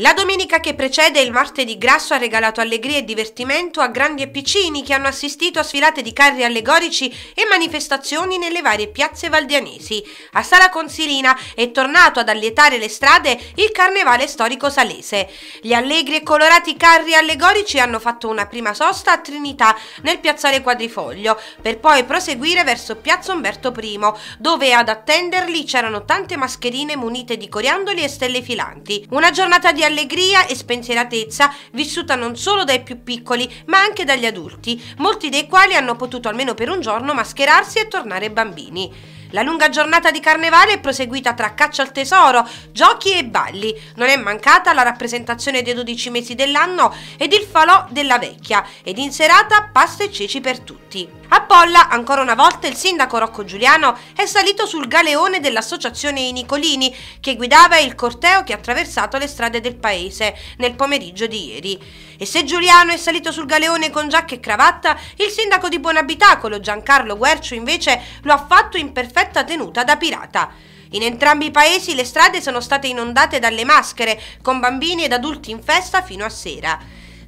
La domenica che precede il martedì grasso ha regalato allegria e divertimento a grandi e piccini che hanno assistito a sfilate di carri allegorici e manifestazioni nelle varie piazze valdianesi. A Sala Consilina è tornato ad allietare le strade il carnevale storico salese. Gli allegri e colorati carri allegorici hanno fatto una prima sosta a Trinità nel piazzale Quadrifoglio per poi proseguire verso piazza Umberto I dove ad attenderli c'erano tante mascherine munite di coriandoli e stelle filanti. Una giornata di allegria e spensieratezza vissuta non solo dai più piccoli, ma anche dagli adulti, molti dei quali hanno potuto almeno per un giorno mascherarsi e tornare bambini. La lunga giornata di carnevale è proseguita tra caccia al tesoro, giochi e balli. Non è mancata la rappresentazione dei 12 mesi dell'anno ed il falò della vecchia, ed in serata pasta e ceci per tutti. A Polla, ancora una volta, il sindaco Rocco Giuliano è salito sul galeone dell'associazione I Nicolini, che guidava il corteo che ha attraversato le strade del paese nel pomeriggio di ieri. E se Giuliano è salito sul galeone con giacca e cravatta, il sindaco di Buonabitacolo Giancarlo Guercio invece lo ha fatto in perfetta tenuta da pirata. In entrambi i paesi le strade sono state inondate dalle maschere, con bambini ed adulti in festa fino a sera.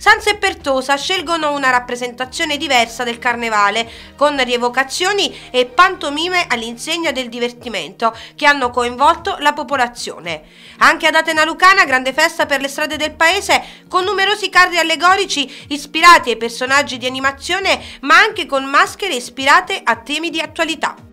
Sanza e Pertosa scelgono una rappresentazione diversa del carnevale, con rievocazioni e pantomime all'insegna del divertimento, che hanno coinvolto la popolazione. Anche ad Atena Lucana, grande festa per le strade del paese, con numerosi carri allegorici ispirati ai personaggi di animazione, ma anche con maschere ispirate a temi di attualità.